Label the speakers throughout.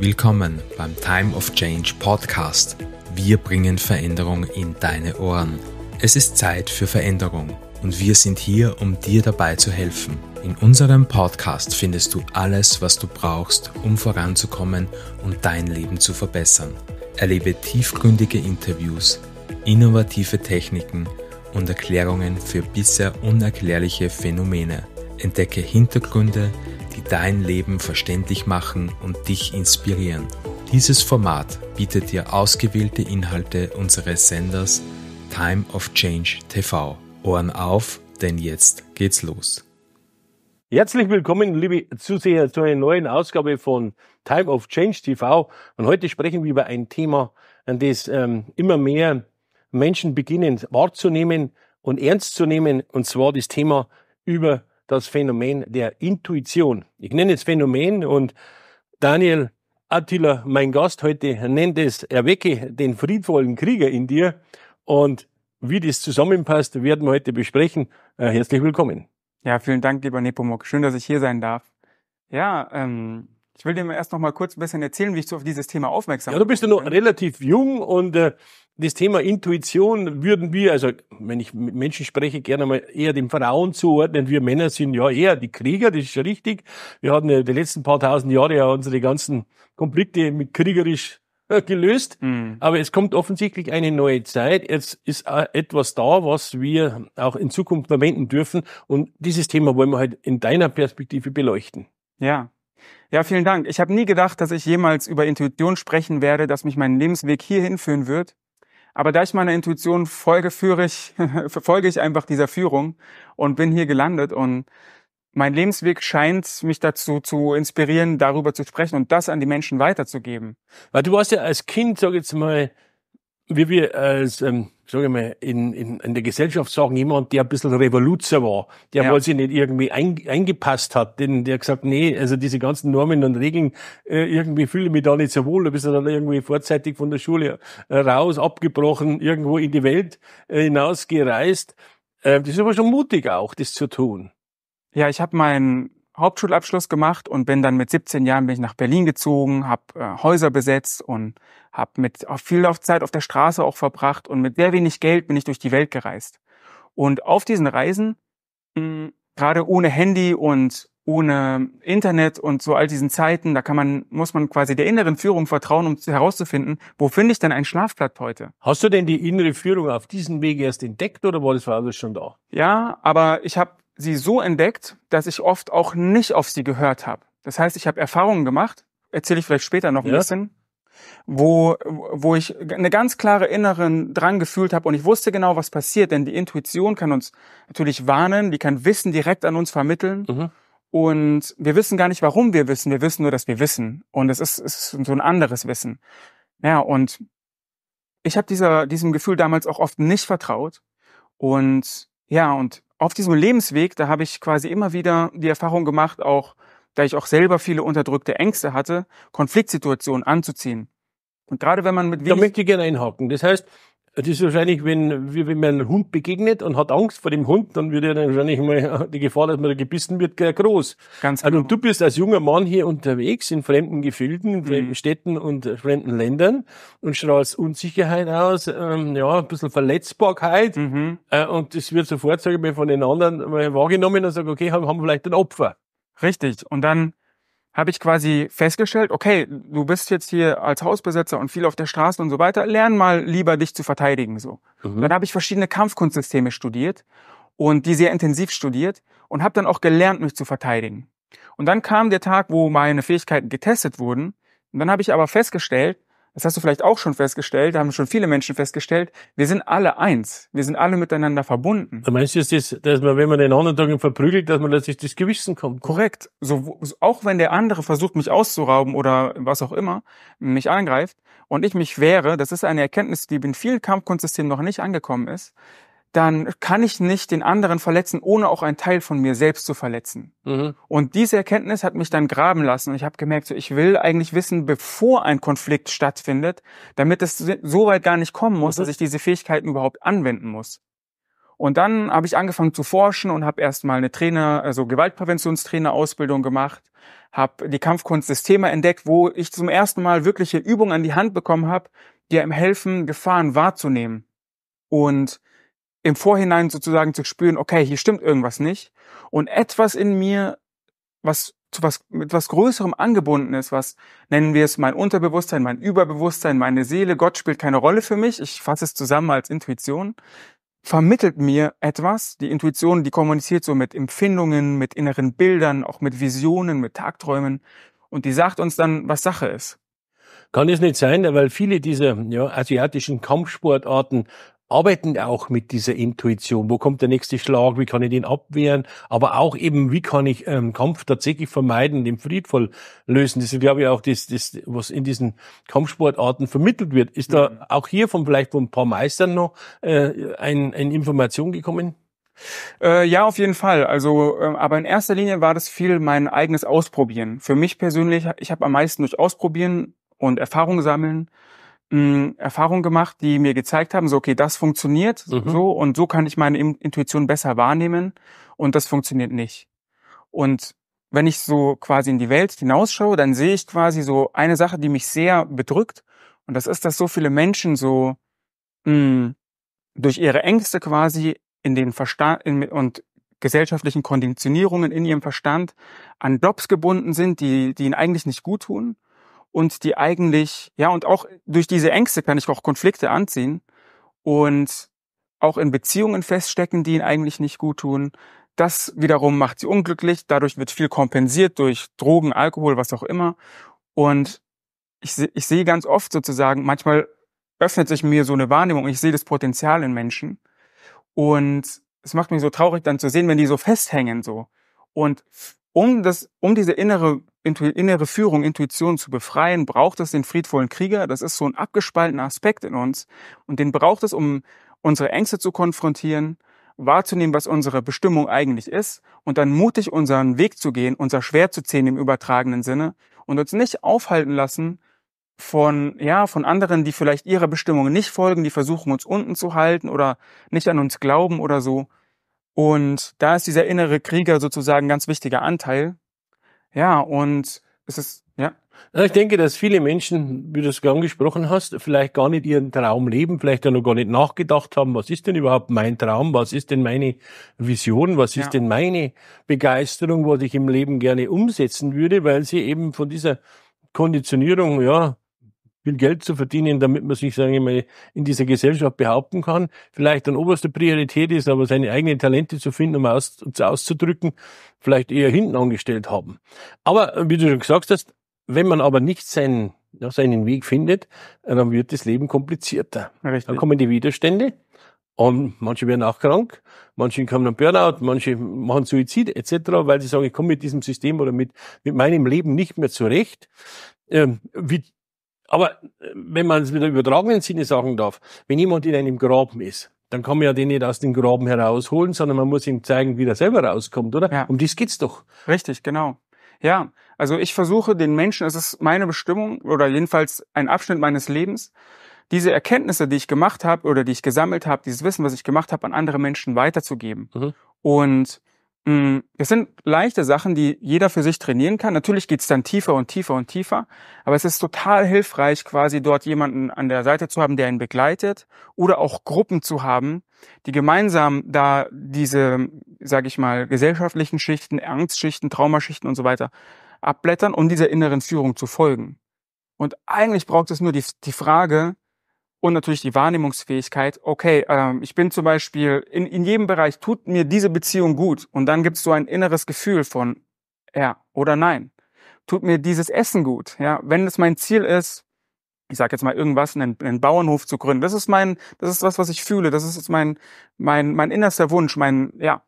Speaker 1: Willkommen beim Time of Change Podcast. Wir bringen Veränderung in deine Ohren. Es ist Zeit für Veränderung und wir sind hier, um dir dabei zu helfen. In unserem Podcast findest du alles, was du brauchst, um voranzukommen und dein Leben zu verbessern. Erlebe tiefgründige Interviews, innovative Techniken und Erklärungen für bisher unerklärliche Phänomene. Entdecke Hintergründe, dein Leben verständlich machen und dich inspirieren. Dieses Format bietet dir ausgewählte Inhalte unseres Senders Time of Change TV. Ohren auf, denn jetzt geht's los.
Speaker 2: Herzlich willkommen, liebe Zuseher, zu einer neuen Ausgabe von Time of Change TV. Und heute sprechen wir über ein Thema, an das ähm, immer mehr Menschen beginnen wahrzunehmen und ernst zu nehmen, und zwar das Thema über das Phänomen der Intuition. Ich nenne es Phänomen und Daniel Attila, mein Gast heute, nennt es Erwecke den friedvollen Krieger in dir. Und wie das zusammenpasst, werden wir heute besprechen. Äh, herzlich willkommen. Ja, vielen
Speaker 3: Dank, lieber Nepomuk. Schön, dass ich hier sein darf. Ja, ähm, ich will dir erst noch mal kurz ein bisschen erzählen, wie ich so auf dieses Thema aufmerksam bin. Ja, du bist ja noch relativ jung und äh, das Thema Intuition
Speaker 2: würden wir, also wenn ich mit Menschen spreche, gerne mal eher den Frauen zuordnen. Wir Männer sind ja eher die Krieger, das ist ja richtig. Wir hatten ja die letzten paar tausend Jahre ja unsere ganzen Konflikte mit kriegerisch äh, gelöst. Mhm. Aber es kommt offensichtlich eine neue Zeit. Jetzt ist äh, etwas da, was wir auch in Zukunft verwenden dürfen. Und dieses Thema wollen wir halt in deiner Perspektive beleuchten.
Speaker 3: Ja, ja, vielen Dank. Ich habe nie gedacht, dass ich jemals über Intuition sprechen werde, dass mich mein Lebensweg hierhin führen wird. Aber da ich meiner Intuition folge, führe ich, folge ich einfach dieser Führung und bin hier gelandet und mein Lebensweg scheint mich dazu zu inspirieren, darüber zu sprechen und das an die Menschen weiterzugeben. Weil du warst ja als Kind, sag ich jetzt mal, wie wir als ähm,
Speaker 2: sage ich mal, in, in, in der Gesellschaft sagen, jemand, der ein bisschen Revoluzer war, der ja. wohl sich nicht irgendwie ein, eingepasst hat, denn der gesagt, nee, also diese ganzen Normen und Regeln, äh, irgendwie fühle ich mich da nicht so wohl, da bist du dann irgendwie vorzeitig von der Schule äh, raus, abgebrochen, irgendwo in die Welt äh, hinausgereist. Äh, das ist aber schon mutig auch, das zu tun.
Speaker 3: Ja, ich habe mein Hauptschulabschluss gemacht und bin dann mit 17 Jahren bin ich nach Berlin gezogen, habe äh, Häuser besetzt und habe mit viel Zeit auf der Straße auch verbracht und mit sehr wenig Geld bin ich durch die Welt gereist. Und auf diesen Reisen, hm, gerade ohne Handy und ohne Internet und so all diesen Zeiten, da kann man, muss man quasi der inneren Führung vertrauen, um herauszufinden, wo finde ich denn einen Schlafplatz heute? Hast du denn die innere Führung auf diesem Weg erst entdeckt oder war das alles schon da? Ja, aber ich habe sie so entdeckt, dass ich oft auch nicht auf sie gehört habe. Das heißt, ich habe Erfahrungen gemacht, erzähle ich vielleicht später noch ein ja. bisschen, wo, wo ich eine ganz klare inneren Drang gefühlt habe und ich wusste genau, was passiert, denn die Intuition kann uns natürlich warnen, die kann Wissen direkt an uns vermitteln. Mhm. Und wir wissen gar nicht, warum wir wissen. Wir wissen nur, dass wir wissen. Und es ist, es ist so ein anderes Wissen. Ja, und ich habe dieser, diesem Gefühl damals auch oft nicht vertraut. Und ja, und auf diesem Lebensweg, da habe ich quasi immer wieder die Erfahrung gemacht, auch da ich auch selber viele unterdrückte Ängste hatte, Konfliktsituationen anzuziehen. Und gerade wenn man mit wenig Da möchte ich gerne einhaken. Das heißt, das ist wahrscheinlich,
Speaker 2: wenn, wie, wenn man einem Hund begegnet und hat Angst vor dem Hund, dann wird er dann wahrscheinlich mal die Gefahr, dass man da gebissen wird, groß. Ganz also, genau. und du bist als junger Mann hier unterwegs in fremden Gefilden, in mhm. fremden mhm. Städten und äh, fremden Ländern und strahlst Unsicherheit aus, ähm, ja, ein bisschen Verletzbarkeit. Mhm. Äh, und das wird sofort, sage ich mal, von den anderen mal wahrgenommen und sagen, okay, haben,
Speaker 3: haben vielleicht ein Opfer. Richtig. Und dann habe ich quasi festgestellt, okay, du bist jetzt hier als Hausbesitzer und viel auf der Straße und so weiter, lern mal lieber dich zu verteidigen so. Mhm. Dann habe ich verschiedene Kampfkunstsysteme studiert und die sehr intensiv studiert und habe dann auch gelernt, mich zu verteidigen. Und dann kam der Tag, wo meine Fähigkeiten getestet wurden. Und dann habe ich aber festgestellt, das hast du vielleicht auch schon festgestellt, da haben schon viele Menschen festgestellt, wir sind alle eins, wir sind alle miteinander verbunden. Da meinst jetzt, das, dass man, wenn man den anderen Tag verprügelt, dass man letztlich das Gewissen kommt? Korrekt. So, auch wenn der andere versucht, mich auszurauben oder was auch immer, mich angreift und ich mich wehre, das ist eine Erkenntnis, die in vielen Kampfkunstsystemen noch nicht angekommen ist, dann kann ich nicht den anderen verletzen, ohne auch einen Teil von mir selbst zu verletzen. Mhm. Und diese Erkenntnis hat mich dann graben lassen. Und ich habe gemerkt, so, ich will eigentlich wissen, bevor ein Konflikt stattfindet, damit es so weit gar nicht kommen muss, mhm. dass ich diese Fähigkeiten überhaupt anwenden muss. Und dann habe ich angefangen zu forschen und habe erstmal eine Trainer, also Gewaltpräventionstrainer-Ausbildung gemacht, habe die Kampfkunst des Thema entdeckt, wo ich zum ersten Mal wirkliche Übungen an die Hand bekommen habe, die einem helfen, Gefahren wahrzunehmen. Und im Vorhinein sozusagen zu spüren, okay, hier stimmt irgendwas nicht. Und etwas in mir, was zu was, mit was Größerem angebunden ist, was nennen wir es mein Unterbewusstsein, mein Überbewusstsein, meine Seele, Gott spielt keine Rolle für mich, ich fasse es zusammen als Intuition, vermittelt mir etwas. Die Intuition, die kommuniziert so mit Empfindungen, mit inneren Bildern, auch mit Visionen, mit Tagträumen und die sagt uns dann, was Sache ist. Kann es nicht sein, weil viele dieser ja, asiatischen Kampfsportarten
Speaker 2: arbeiten auch mit dieser Intuition. Wo kommt der nächste Schlag? Wie kann ich den abwehren? Aber auch eben, wie kann ich ähm, Kampf tatsächlich vermeiden, den friedvoll lösen? Das ist, glaube ich, auch das, das, was in diesen Kampfsportarten vermittelt wird. Ist da mhm. auch hier von vielleicht von ein paar Meistern noch
Speaker 3: äh, ein, eine Information gekommen? Äh, ja, auf jeden Fall. Also, ähm, aber in erster Linie war das viel mein eigenes Ausprobieren. Für mich persönlich, ich habe am meisten durch Ausprobieren und Erfahrung sammeln mh, Erfahrungen gemacht, die mir gezeigt haben, so okay, das funktioniert mhm. so und so kann ich meine Intuition besser wahrnehmen und das funktioniert nicht. Und wenn ich so quasi in die Welt hinausschaue, dann sehe ich quasi so eine Sache, die mich sehr bedrückt und das ist, dass so viele Menschen so mh, durch ihre Ängste quasi in den Verstand in, und gesellschaftlichen Konditionierungen in ihrem Verstand an Jobs gebunden sind, die, die ihnen eigentlich nicht gut tun und die eigentlich, ja, und auch durch diese Ängste kann ich auch Konflikte anziehen und auch in Beziehungen feststecken, die ihn eigentlich nicht gut tun. Das wiederum macht sie unglücklich. Dadurch wird viel kompensiert durch Drogen, Alkohol, was auch immer. Und ich, ich sehe ganz oft sozusagen, manchmal öffnet sich mir so eine Wahrnehmung. Ich sehe das Potenzial in Menschen. Und es macht mich so traurig, dann zu sehen, wenn die so festhängen so. Und um, das, um diese innere, innere Führung, Intuition zu befreien, braucht es den friedvollen Krieger. Das ist so ein abgespaltener Aspekt in uns. Und den braucht es, um unsere Ängste zu konfrontieren, wahrzunehmen, was unsere Bestimmung eigentlich ist und dann mutig unseren Weg zu gehen, unser Schwert zu ziehen im übertragenen Sinne und uns nicht aufhalten lassen von, ja, von anderen, die vielleicht ihrer Bestimmung nicht folgen, die versuchen uns unten zu halten oder nicht an uns glauben oder so, und da ist dieser innere Krieger sozusagen ein ganz wichtiger Anteil. Ja, und es ist, ja. Ich denke, dass viele
Speaker 2: Menschen, wie du es gerade angesprochen hast, vielleicht gar nicht ihren Traum leben, vielleicht auch noch gar nicht nachgedacht haben, was ist denn überhaupt mein Traum, was ist denn meine Vision, was ist ja. denn meine Begeisterung, was ich im Leben gerne umsetzen würde, weil sie eben von dieser Konditionierung, ja, viel Geld zu verdienen, damit man sich, sage ich mal, in dieser Gesellschaft behaupten kann, vielleicht an oberster Priorität ist, aber seine eigenen Talente zu finden, um aus, auszudrücken, vielleicht eher hinten angestellt haben. Aber wie du schon gesagt hast, wenn man aber nicht seinen, ja, seinen Weg findet, dann wird das Leben komplizierter. Richtig. Dann kommen die Widerstände und manche werden auch krank, manche kommen an Burnout, manche machen Suizid etc., weil sie sagen, ich komme mit diesem System oder mit, mit meinem Leben nicht mehr zurecht. Ähm, wie aber äh, wenn man es mit einem übertragenen Sinne sagen darf, wenn jemand in einem Graben ist, dann kann man ja den nicht aus dem Graben herausholen, sondern man muss ihm zeigen, wie er selber rauskommt, oder? Ja. Um dies geht's
Speaker 3: doch. Richtig, genau. Ja, also ich versuche den Menschen, es ist meine Bestimmung oder jedenfalls ein Abschnitt meines Lebens, diese Erkenntnisse, die ich gemacht habe oder die ich gesammelt habe, dieses Wissen, was ich gemacht habe, an andere Menschen weiterzugeben. Mhm. Und Mm, es sind leichte Sachen, die jeder für sich trainieren kann. Natürlich geht's dann tiefer und tiefer und tiefer, aber es ist total hilfreich, quasi dort jemanden an der Seite zu haben, der ihn begleitet oder auch Gruppen zu haben, die gemeinsam da diese, sage ich mal, gesellschaftlichen Schichten, Angstschichten, Traumaschichten und so weiter abblättern, um dieser inneren Führung zu folgen. Und eigentlich braucht es nur die, die Frage, und natürlich die Wahrnehmungsfähigkeit, okay, ähm, ich bin zum Beispiel in, in jedem Bereich, tut mir diese Beziehung gut und dann gibt es so ein inneres Gefühl von ja oder nein. Tut mir dieses Essen gut? Ja, wenn es mein Ziel ist, ich sage jetzt mal irgendwas, einen, einen Bauernhof zu gründen, das ist mein, das ist was, was ich fühle, das ist jetzt mein, mein, mein innerster Wunsch, mein, ja.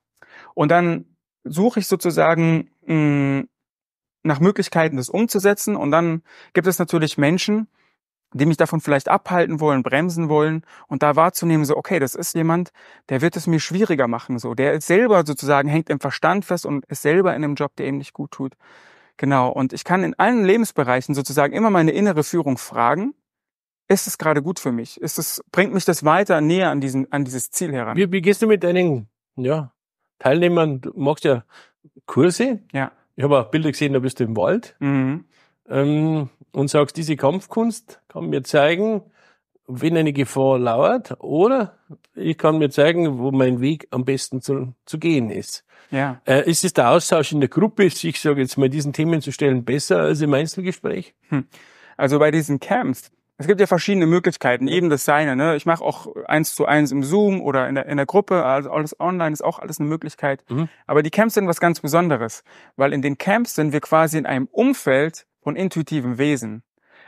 Speaker 3: Und dann suche ich sozusagen mh, hm, nach Möglichkeiten, das umzusetzen. Und dann gibt es natürlich Menschen, die mich davon vielleicht abhalten wollen, bremsen wollen und da wahrzunehmen, so, okay, das ist jemand, der wird es mir schwieriger machen, so, der ist selber sozusagen hängt im Verstand fest und ist selber in einem Job, der ihm nicht gut tut. Genau. Und ich kann in allen Lebensbereichen sozusagen immer meine innere Führung fragen, ist es gerade gut für mich? Ist es, bringt mich das weiter näher an diesen, an dieses Ziel heran?
Speaker 2: Wie, wie gehst du mit deinen, ja,
Speaker 3: Teilnehmern? Du machst ja
Speaker 2: Kurse. Ja. Ich habe auch Bilder gesehen, da bist du im Wald. Mhm. Ähm, und sagst, diese Kampfkunst kann mir zeigen, wenn eine Gefahr lauert, oder ich kann mir zeigen, wo mein Weg am besten zu, zu gehen ist. Ja. Äh, ist es der Austausch
Speaker 3: in der Gruppe, sich, sage jetzt mal, diesen Themen zu stellen, besser als im Einzelgespräch? Hm. Also bei diesen Camps, es gibt ja verschiedene Möglichkeiten, eben das Seine. Ne? Ich mache auch eins zu eins im Zoom oder in der, in der Gruppe, also alles online ist auch alles eine Möglichkeit. Mhm. Aber die Camps sind was ganz Besonderes, weil in den Camps sind wir quasi in einem Umfeld, von intuitiven Wesen.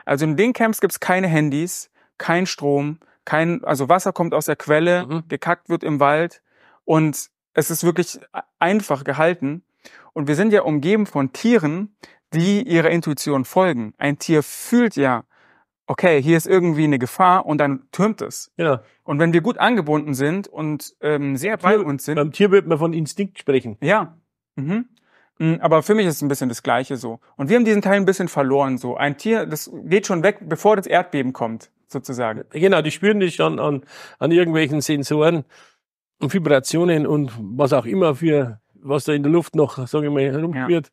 Speaker 3: Also in den Camps gibt's keine Handys, kein Strom, kein, also Wasser kommt aus der Quelle, mhm. gekackt wird im Wald und es ist wirklich einfach gehalten. Und wir sind ja umgeben von Tieren, die ihrer Intuition folgen. Ein Tier fühlt ja, okay, hier ist irgendwie eine Gefahr und dann türmt es. Ja. Und wenn wir gut angebunden sind und ähm, sehr bei uns sind. Beim Tier wird man von Instinkt sprechen. Ja. Mhm. Hm, aber für mich ist es ein bisschen das Gleiche so. Und wir haben diesen Teil ein bisschen verloren so. Ein Tier, das geht schon weg, bevor das Erdbeben kommt, sozusagen. Genau, die spüren dich dann an, an irgendwelchen
Speaker 2: Sensoren und Vibrationen und was auch immer für, was da in der Luft noch, sage ich
Speaker 3: mal, herumspürt,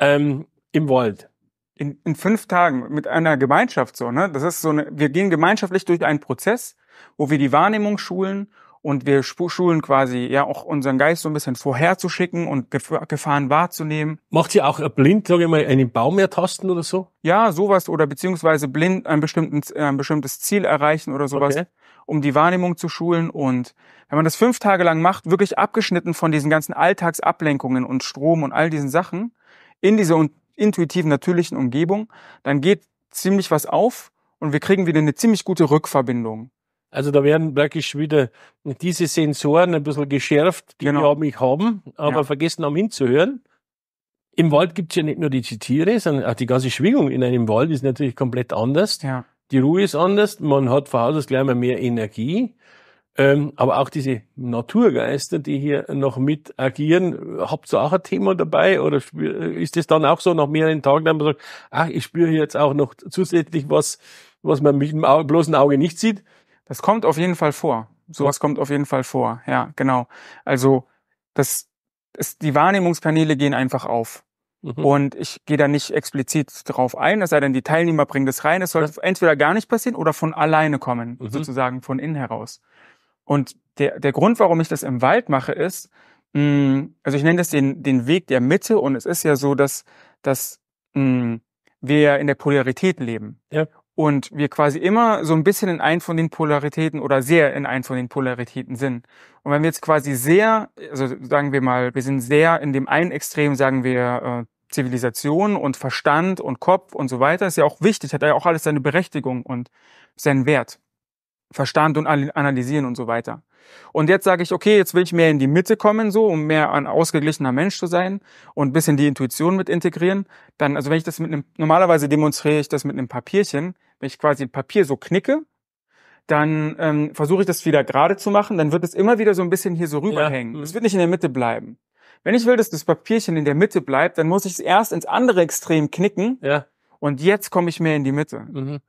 Speaker 3: ja. ähm, im Wald. In, in fünf Tagen mit einer Gemeinschaft so, ne? Das ist so eine, wir gehen gemeinschaftlich durch einen Prozess, wo wir die Wahrnehmung schulen und wir schulen quasi ja auch unseren Geist so ein bisschen vorherzuschicken und Gefahren wahrzunehmen. Macht ihr auch äh, blind, sage ich mal, einen Baum ertasten oder so? Ja, sowas oder beziehungsweise blind ein, ein bestimmtes Ziel erreichen oder sowas, okay. um die Wahrnehmung zu schulen. Und wenn man das fünf Tage lang macht, wirklich abgeschnitten von diesen ganzen Alltagsablenkungen und Strom und all diesen Sachen, in dieser intuitiven, natürlichen Umgebung, dann geht ziemlich was auf und wir kriegen wieder eine ziemlich gute Rückverbindung. Also da werden praktisch wieder
Speaker 2: diese Sensoren ein bisschen geschärft, die genau. wir haben, ich haben, aber ja. vergessen haben hinzuhören. Im Wald gibt's ja nicht nur die Tiere, sondern auch die ganze Schwingung in einem Wald ist natürlich komplett anders. Ja. Die Ruhe ist anders, man hat vor Haus gleich mal mehr Energie. Ähm, aber auch diese Naturgeister, die hier noch mit agieren, habt ihr auch ein Thema dabei? Oder ist das dann auch so nach mehreren Tagen, dass man sagt, ach, ich spüre jetzt auch noch zusätzlich
Speaker 3: was, was man mit dem Auge, bloßen Auge nicht sieht? Das kommt auf jeden Fall vor. Sowas kommt auf jeden Fall vor. Ja, genau. Also das, es, die Wahrnehmungskanäle gehen einfach auf. Mhm. Und ich gehe da nicht explizit drauf ein, es sei denn, die Teilnehmer bringen das rein. Es sollte ja. entweder gar nicht passieren oder von alleine kommen, mhm. sozusagen von innen heraus. Und der, der Grund, warum ich das im Wald mache, ist, mh, mm, also ich nenne das den, den Weg der Mitte und es ist ja so, dass, dass mh, mm, wir in der Polarität leben. Ja und wir quasi immer so ein bisschen in einen von den Polaritäten oder sehr in einen von den Polaritäten sind. Und wenn wir jetzt quasi sehr, also sagen wir mal, wir sind sehr in dem einen Extrem, sagen wir, äh, Zivilisation und Verstand und Kopf und so weiter, ist ja auch wichtig, hat ja auch alles seine Berechtigung und seinen Wert. Verstand und analysieren und so weiter. Und jetzt sage ich, okay, jetzt will ich mehr in die Mitte kommen, so, um mehr ein ausgeglichener Mensch zu sein und bisschen die Intuition mit integrieren. Dann, also wenn ich das mit einem, normalerweise demonstriere ich das mit einem Papierchen, wenn ich quasi ein Papier so knicke, dann ähm, versuche ich das wieder gerade zu machen, dann wird es immer wieder so ein bisschen hier so rüberhängen. Mhm. Es wird nicht in der Mitte bleiben. Wenn ich will, dass das Papierchen in der Mitte bleibt, dann muss ich es erst ins andere Extrem knicken. Ja. Und jetzt komme ich mehr in die Mitte. Mhm.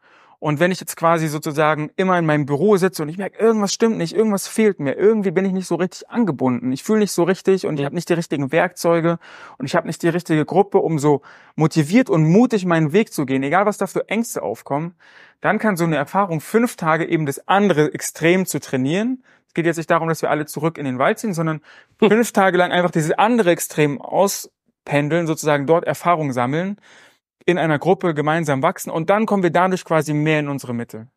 Speaker 3: Und wenn ich jetzt quasi sozusagen immer in meinem Büro sitze und ich merke, irgendwas stimmt nicht, irgendwas fehlt mir, irgendwie bin ich nicht so richtig angebunden, ich fühle nicht so richtig und ich habe nicht die richtigen Werkzeuge und ich habe nicht die richtige Gruppe, um so motiviert und mutig meinen Weg zu gehen, egal was da für Ängste aufkommen, dann kann so eine Erfahrung fünf Tage eben das andere Extrem zu trainieren. Es geht jetzt nicht darum, dass wir alle zurück in den Wald ziehen, sondern hm. fünf Tage lang einfach dieses andere Extrem auspendeln, sozusagen dort Erfahrung sammeln in einer Gruppe gemeinsam wachsen und dann kommen wir dadurch quasi mehr in unsere Mitte.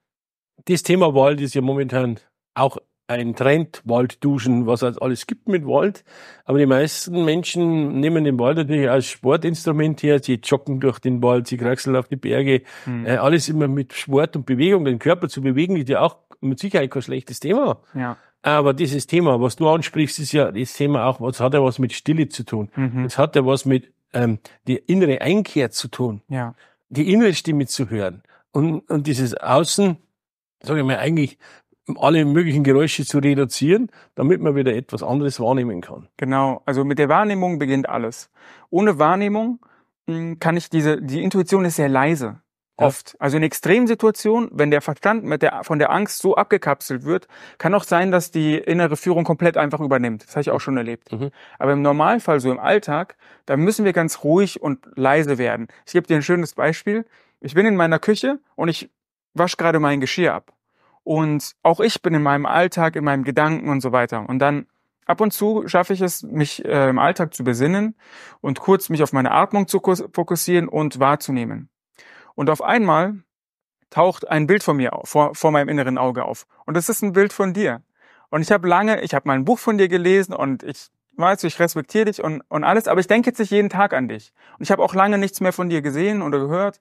Speaker 3: Das Thema Wald ist ja momentan auch ein
Speaker 2: Trend, Wald duschen, was es alles gibt mit Wald. Aber die meisten Menschen nehmen den Wald natürlich als Sportinstrument her. Sie joggen durch den Wald, sie kraxeln auf die Berge. Mhm. Äh, alles immer mit Sport und Bewegung. Den Körper zu bewegen ist ja auch mit Sicherheit kein schlechtes Thema. Ja. Aber dieses Thema, was du ansprichst, ist ja das Thema auch, was hat ja was mit Stille zu tun. Mhm. Es mhm. hat ja was mit ähm, die innere Einkehr zu tun, ja. die innere Stimme zu hören und, und dieses Außen, sage ich mal, eigentlich alle möglichen Geräusche zu reduzieren,
Speaker 3: damit man wieder etwas anderes wahrnehmen kann. Genau, also mit der Wahrnehmung beginnt alles. Ohne Wahrnehmung hm, kann ich diese, die Intuition ist sehr leise. Oft. Ja. Also in Extremsituationen, wenn der Verstand mit der, von der Angst so abgekapselt wird, kann auch sein, dass die innere Führung komplett einfach übernimmt. Das habe ich auch schon erlebt. Mhm. Aber im Normalfall, so im Alltag, da müssen wir ganz ruhig und leise werden. Ich gebe dir ein schönes Beispiel. Ich bin in meiner Küche und ich wasche gerade mein Geschirr ab. Und auch ich bin in meinem Alltag, in meinem Gedanken und so weiter. Und dann ab und zu schaffe ich es, mich äh, im Alltag zu besinnen und kurz mich auf meine Atmung zu fokussieren und wahrzunehmen. Und auf einmal taucht ein Bild von mir auf, vor, vor meinem inneren Auge auf. Und es ist ein Bild von dir. Und ich habe lange, ich habe mein Buch von dir gelesen und ich weiß, ich respektiere dich und, und alles, aber ich denke jetzt nicht jeden Tag an dich. Und ich habe auch lange nichts mehr von dir gesehen oder gehört.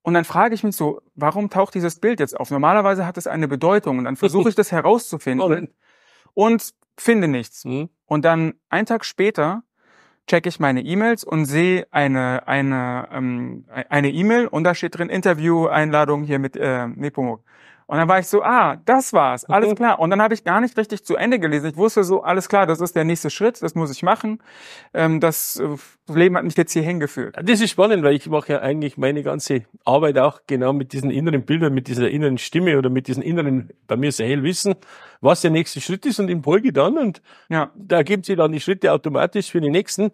Speaker 3: Und dann frage ich mich so, warum taucht dieses Bild jetzt auf? Normalerweise hat es eine Bedeutung und dann versuche ich das herauszufinden und finde nichts. Mhm. Und dann einen Tag später checke ich meine E-Mails und sehe eine eine ähm, e-, eine E-Mail und da steht drin Interview Einladung hier mit äh, Nepomuk. Und dann war ich so, ah, das war's, alles mhm. klar. Und dann habe ich gar nicht richtig zu Ende gelesen. Ich wusste so, alles klar, das ist der nächste Schritt, das muss ich machen. Ähm, äh, das Leben hat mich jetzt hier hingeführt. Das ist spannend, weil ich mache ja eigentlich meine ganze Arbeit auch genau mit diesen
Speaker 2: inneren Bildern, mit dieser inneren Stimme oder mit diesen inneren, bei mir sehr hell wissen, was der nächste Schritt ist und im Folge dann. Und ja. da ergeben sich dann die Schritte automatisch für die nächsten.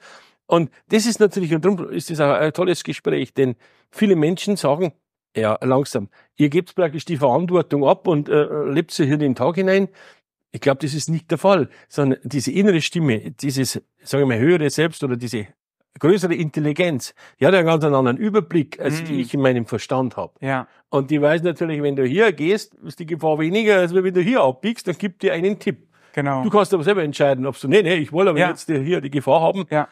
Speaker 2: Und das ist natürlich, und darum ist das auch ein tolles Gespräch, denn viele Menschen sagen, ja, langsam. Ihr gebt praktisch die Verantwortung ab und äh, lebt sie hier den Tag hinein. Ich glaube, das ist nicht der Fall, sondern diese innere Stimme, dieses, sagen wir mal, höhere Selbst oder diese größere Intelligenz, die hat einen ganz anderen Überblick, als mm. die mhm. ich in meinem Verstand habe. Ja. Und die weiß natürlich, wenn du hier gehst, ist die Gefahr weniger, als wenn du hier abbiegst, dann gibt dir einen Tipp.
Speaker 3: Genau. Du kannst aber selber entscheiden, ob du, nee, nee, ich will aber ja. jetzt hier die Gefahr haben. Ja.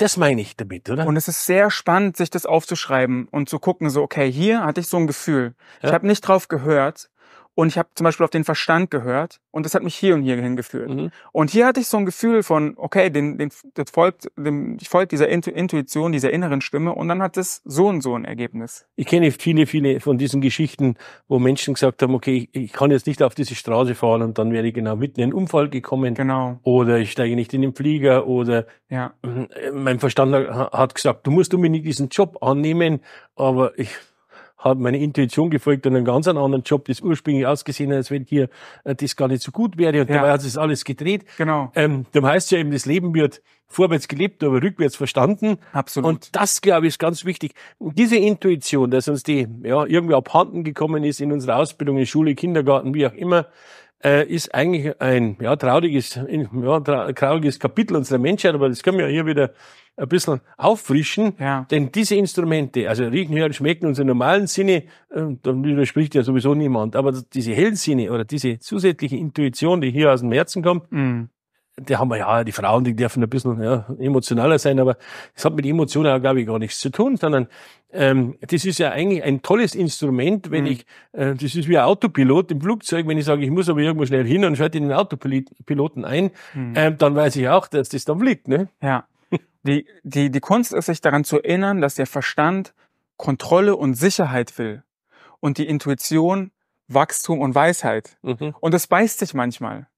Speaker 3: Das meine ich damit, oder? Und es ist sehr spannend, sich das aufzuschreiben und zu gucken, so, okay, hier hatte ich so ein Gefühl. Ja. Ich habe nicht drauf gehört, und ich habe zum Beispiel auf den Verstand gehört und das hat mich hier und hier hingeführt. Mhm. Und hier hatte ich so ein Gefühl von, okay, den, den, das folgt, dem, ich folge dieser Intuition, dieser inneren Stimme und dann hat es so und so ein Ergebnis. Ich kenne viele, viele von diesen Geschichten,
Speaker 2: wo Menschen gesagt haben, okay, ich, ich kann jetzt nicht auf diese Straße fahren und dann wäre ich genau mitten in einen Unfall gekommen. Genau. Oder ich steige nicht in den Flieger oder ja. Äh, mein Verstand hat gesagt, du musst unbedingt diesen Job annehmen, aber ich hat meine Intuition gefolgt und einen ganz anderen Job, das ursprünglich ausgesehen hat, als wenn hier äh, das gar nicht so gut wäre und ja. dabei hat es alles gedreht. Genau. Ähm, dann heißt ja eben, das Leben wird vorwärts gelebt, aber rückwärts verstanden. Absolut. Und das, glaube ich, ist ganz wichtig. Diese Intuition, dass uns die ja, irgendwie abhanden gekommen ist in unserer Ausbildung, in Schule, Kindergarten, wie auch immer, äh, ist eigentlich ein ja, trauriges, ja, trauriges Kapitel unserer Menschheit, aber das können wir hier wieder ein bisschen auffrischen, ja. denn diese Instrumente, also riechen, hören, schmecken, unser normalen Sinne, äh, darüber spricht ja sowieso niemand, aber diese hellen Sinne oder diese zusätzliche Intuition, die hier aus dem Herzen kommt, mm die haben wir ja, die Frauen, die dürfen ein bisschen ja, emotionaler sein, aber das hat mit Emotionen, auch, glaube ich, gar nichts zu tun, sondern ähm, das ist ja eigentlich ein tolles Instrument, wenn mhm. ich, äh, das ist wie ein Autopilot im Flugzeug, wenn ich sage, ich muss aber irgendwo schnell hin und schalte den Autopiloten
Speaker 3: ein, mhm. ähm, dann weiß ich auch, dass das dann fliegt. Ne? Ja. Die, die, die Kunst ist, sich daran zu erinnern, dass der Verstand Kontrolle und Sicherheit will und die Intuition Wachstum und Weisheit. Mhm. Und das beißt sich manchmal.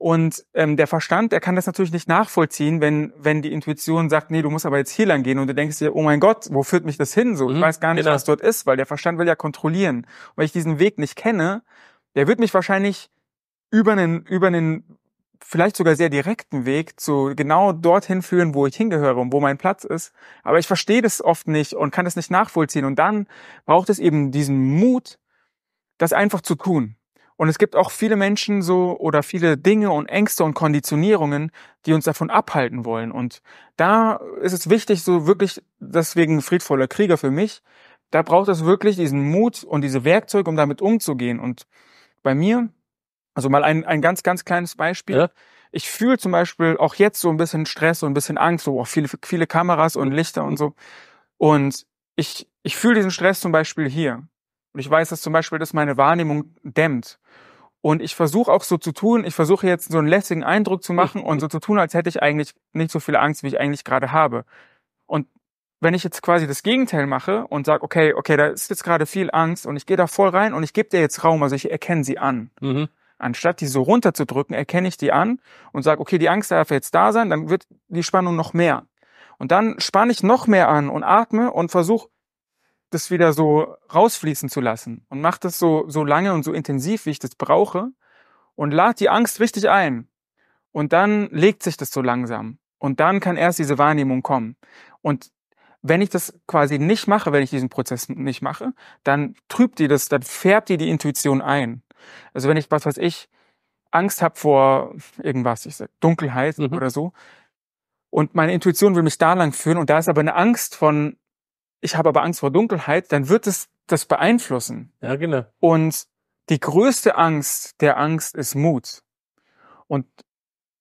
Speaker 3: Und ähm, der Verstand, der kann das natürlich nicht nachvollziehen, wenn, wenn die Intuition sagt, nee, du musst aber jetzt hier lang gehen und du denkst dir, oh mein Gott, wo führt mich das hin? So, ich mhm, weiß gar nicht, genau. was dort ist, weil der Verstand will ja kontrollieren. Und wenn ich diesen Weg nicht kenne, der wird mich wahrscheinlich über einen, über einen vielleicht sogar sehr direkten Weg zu genau dorthin führen, wo ich hingehöre und wo mein Platz ist. Aber ich verstehe das oft nicht und kann das nicht nachvollziehen. Und dann braucht es eben diesen Mut, das einfach zu tun. Und es gibt auch viele Menschen so oder viele Dinge und Ängste und Konditionierungen, die uns davon abhalten wollen. Und da ist es wichtig, so wirklich, deswegen friedvoller Krieger für mich, da braucht es wirklich diesen Mut und diese Werkzeuge, um damit umzugehen. Und bei mir, also mal ein, ein ganz, ganz kleines Beispiel. Ja. Ich fühle zum Beispiel auch jetzt so ein bisschen Stress und ein bisschen Angst, so auch oh, viele, viele Kameras und Lichter und so. Und ich, ich fühle diesen Stress zum Beispiel hier. Und ich weiß, dass zum Beispiel das meine Wahrnehmung dämmt. Und ich versuche auch so zu tun, ich versuche jetzt so einen lässigen Eindruck zu machen und so zu tun, als hätte ich eigentlich nicht so viel Angst, wie ich eigentlich gerade habe. Und wenn ich jetzt quasi das Gegenteil mache und sage, okay, okay, da ist jetzt gerade viel Angst und ich gehe da voll rein und ich gebe dir jetzt Raum, also ich erkenne sie an. Mhm. Anstatt die so runterzudrücken, erkenne ich die an und sage, okay, die Angst darf jetzt da sein, dann wird die Spannung noch mehr. Und dann spanne ich noch mehr an und atme und versuche das wieder so rausfließen zu lassen und mach das so, so lange und so intensiv, wie ich das brauche und lade die Angst richtig ein. Und dann legt sich das so langsam. Und dann kann erst diese Wahrnehmung kommen. Und wenn ich das quasi nicht mache, wenn ich diesen Prozess nicht mache, dann trübt die das, dann färbt die die Intuition ein. Also wenn ich, was weiß ich, Angst habe vor irgendwas, ich sag Dunkelheit mhm. oder so, und meine Intuition will mich da lang führen und da ist aber eine Angst von ich habe aber Angst vor Dunkelheit, dann wird es das beeinflussen. Ja, genau. Und die größte Angst der Angst ist Mut. Und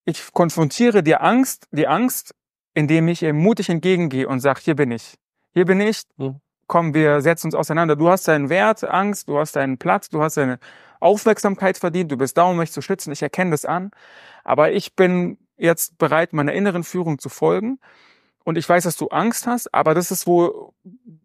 Speaker 3: ich konfrontiere die Angst, die Angst, indem ich ihr mutig entgegengehe und sage, hier bin ich. Hier bin ich. Mhm. Komm, wir setzen uns auseinander. Du hast deinen Wert, Angst, du hast deinen Platz, du hast deine Aufmerksamkeit verdient, du bist da, um mich zu schützen. Ich erkenne das an. Aber ich bin jetzt bereit, meiner inneren Führung zu folgen und ich weiß, dass du Angst hast, aber das ist wo,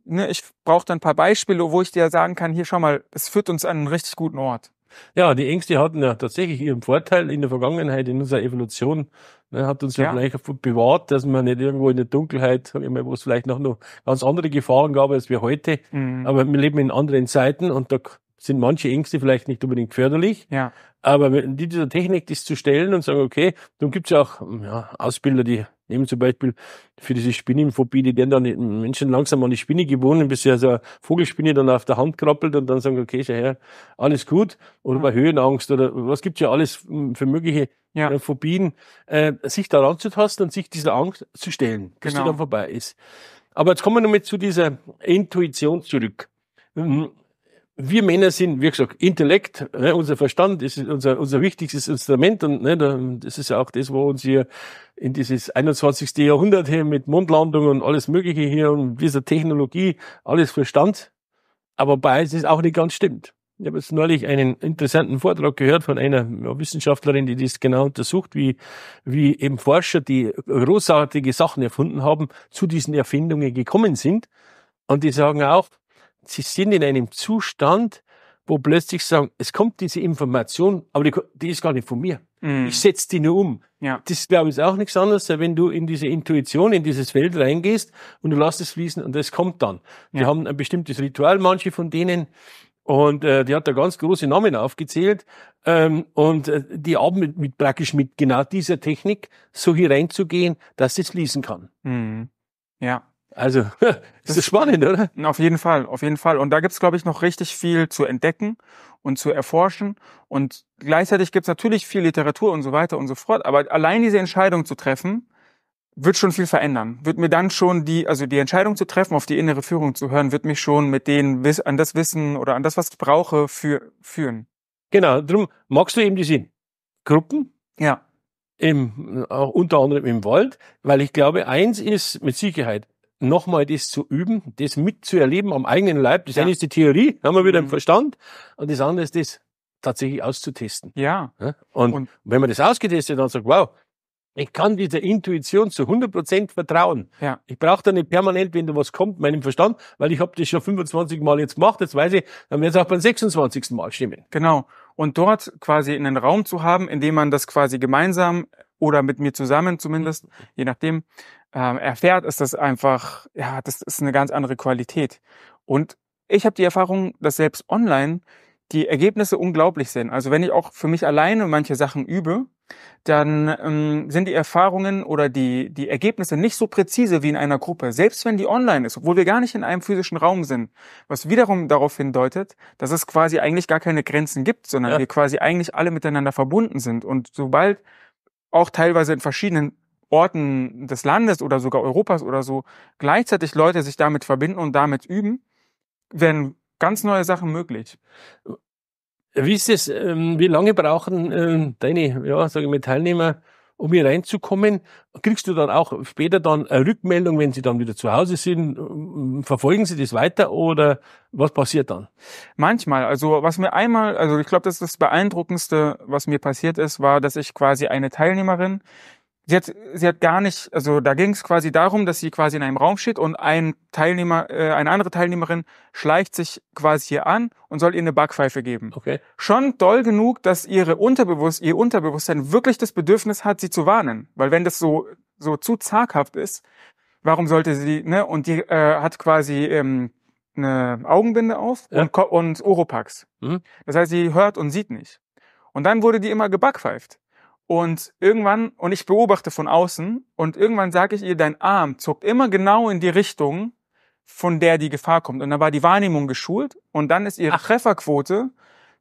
Speaker 3: ne, ich brauche dann ein paar Beispiele, wo ich dir sagen kann, hier schau mal, es führt uns an einen richtig guten Ort. Ja, die Ängste hatten ja tatsächlich ihren Vorteil in der Vergangenheit,
Speaker 2: in unserer Evolution. Ne, hat uns ja. ja vielleicht bewahrt, dass man nicht irgendwo in der Dunkelheit, wo es vielleicht noch, noch ganz andere Gefahren gab als wir heute. Mhm. Aber wir leben in anderen Zeiten und da sind manche Ängste vielleicht nicht unbedingt förderlich. Ja. Aber mit dieser Technik das zu stellen und sagen, okay, dann gibt's ja auch ja, Ausbilder, die Nehmen zum Beispiel für diese Spinnenphobie, die werden dann Menschen langsam an die Spinne gewohnt, bis sie also eine Vogelspinne dann auf der Hand krabbelt und dann sagen, okay, schau her, alles gut. Oder bei Höhenangst oder was gibt's ja alles für mögliche ja. Äh, Phobien, äh, sich da ranzutasten und sich dieser Angst zu stellen, bis genau. die dann vorbei ist. Aber jetzt kommen wir nochmal zu dieser Intuition zurück. Mhm wir Männer sind, wie gesagt, Intellekt, ne, unser Verstand ist unser, unser wichtigstes Instrument und ne, das ist ja auch das, wo uns hier in dieses 21. Jahrhundert hier mit Mondlandung und alles Mögliche hier und dieser Technologie, alles Verstand, aber bei uns ist auch nicht ganz stimmt. Ich habe jetzt neulich einen interessanten Vortrag gehört von einer Wissenschaftlerin, die das genau untersucht, wie, wie eben Forscher, die großartige Sachen erfunden haben, zu diesen Erfindungen gekommen sind. Und die sagen auch, sie sind in einem Zustand, wo plötzlich sagen, es kommt diese Information, aber die, die ist gar nicht von mir. Mm. Ich setze die nur um. Ja. Das glaube ich ist auch nichts anderes, als wenn du in diese Intuition, in dieses Feld reingehst und du lässt es fließen und das kommt dann. Ja. Die haben ein bestimmtes Ritual, manche von denen, und äh, die hat da ganz große Namen aufgezählt. Ähm, und äh, die haben mit, mit praktisch mit genau dieser Technik so hier reinzugehen, dass es fließen kann. Mm. Ja.
Speaker 3: Also, ist das spannend, oder? Auf jeden Fall, auf jeden Fall. Und da gibt's, glaube ich, noch richtig viel zu entdecken und zu erforschen. Und gleichzeitig gibt's natürlich viel Literatur und so weiter und so fort. Aber allein diese Entscheidung zu treffen, wird schon viel verändern. Wird mir dann schon die, also die Entscheidung zu treffen, auf die innere Führung zu hören, wird mich schon mit denen an das Wissen oder an das, was ich brauche, für, führen. Genau, darum magst du eben diese Gruppen. Ja.
Speaker 2: Im, äh, auch unter anderem im Wald, weil ich glaube, eins ist mit Sicherheit, nochmal das zu üben, das mitzuerleben am eigenen Leib. Das ja. eine ist die Theorie, haben wir wieder mhm. im Verstand, und das andere ist das tatsächlich auszutesten. Ja. Und, und, wenn man das ausgetestet hat und sagt, wow, ich kann dieser Intuition zu 100% Prozent vertrauen. Ja. Ich brauche da nicht permanent, wenn da was kommt, meinem Verstand, weil ich habe das schon 25 Mal jetzt gemacht, jetzt weiß ich, dann wird es auch beim
Speaker 3: 26. Mal stimmen. Genau. Und dort quasi in einen Raum zu haben, in dem man das quasi gemeinsam oder mit mir zusammen zumindest, je nachdem, ähm, erfährt, ist das einfach, ja, das ist eine ganz andere Qualität. Und ich habe die Erfahrung, dass selbst online die Ergebnisse unglaublich sind. Also wenn ich auch für mich alleine manche Sachen übe, dann ähm, sind die Erfahrungen oder die, die Ergebnisse nicht so präzise wie in einer Gruppe, selbst wenn die online ist, obwohl wir gar nicht in einem physischen Raum sind, was wiederum darauf hindeutet, dass es quasi eigentlich gar keine Grenzen gibt, sondern ja. wir quasi eigentlich alle miteinander verbunden sind. Und sobald auch teilweise in verschiedenen Orten des Landes oder sogar Europas oder so gleichzeitig Leute sich damit verbinden und damit üben, werden ganz neue Sachen möglich. Wie ist es, ähm, wie lange brauchen ähm, deine, ja, sage ich mal,
Speaker 2: Teilnehmer, um hier reinzukommen? Kriegst du dann auch später dann eine Rückmeldung, wenn sie dann wieder
Speaker 3: zu Hause sind? Ähm, verfolgen sie das weiter oder was passiert dann? Manchmal, also was mir einmal, also ich glaube, das ist das Beeindruckendste, was mir passiert ist, war, dass ich quasi eine Teilnehmerin sie hat, sie hat gar nicht, also da ging es quasi darum, dass sie quasi in einem Raum steht und ein Teilnehmer, äh, eine andere Teilnehmerin schleicht sich quasi hier an und soll ihr eine Backpfeife geben. Okay. Schon doll genug, dass ihre Unterbewusst, ihr Unterbewusstsein wirklich das Bedürfnis hat, sie zu warnen. Weil wenn das so, so zu zaghaft ist, warum sollte sie, ne? Und die äh, hat quasi ähm, eine Augenbinde auf ja. und, und Oropax. Mhm. Das heißt, sie hört und sieht nicht. Und dann wurde die immer gebackpfeift. Und irgendwann, und ich beobachte von außen, und irgendwann sage ich ihr, dein Arm zuckt immer genau in die Richtung, von der die Gefahr kommt. Und dann war die Wahrnehmung geschult und dann ist ihre Ach. Trefferquote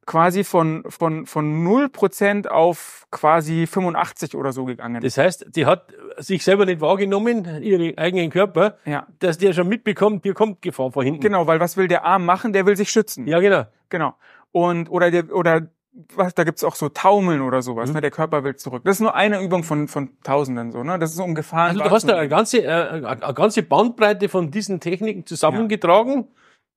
Speaker 3: quasi von, von, von 0% auf quasi 85 oder so gegangen. Das heißt, die hat sich selber nicht wahrgenommen, ihren eigenen Körper, ja. dass der schon mitbekommt, hier kommt Gefahr von hinten. Genau, weil was will der Arm machen? Der will sich schützen. Ja, genau. Genau. Und, oder, der, oder was, da gibt's auch so Taumeln oder sowas, mhm. ne? Der Körper will zurück. Das ist nur eine Übung von, von Tausenden, so, ne? Das ist so um Gefahren. Also du hast da eine ganze, äh, eine ganze
Speaker 2: Bandbreite
Speaker 3: von diesen Techniken zusammengetragen,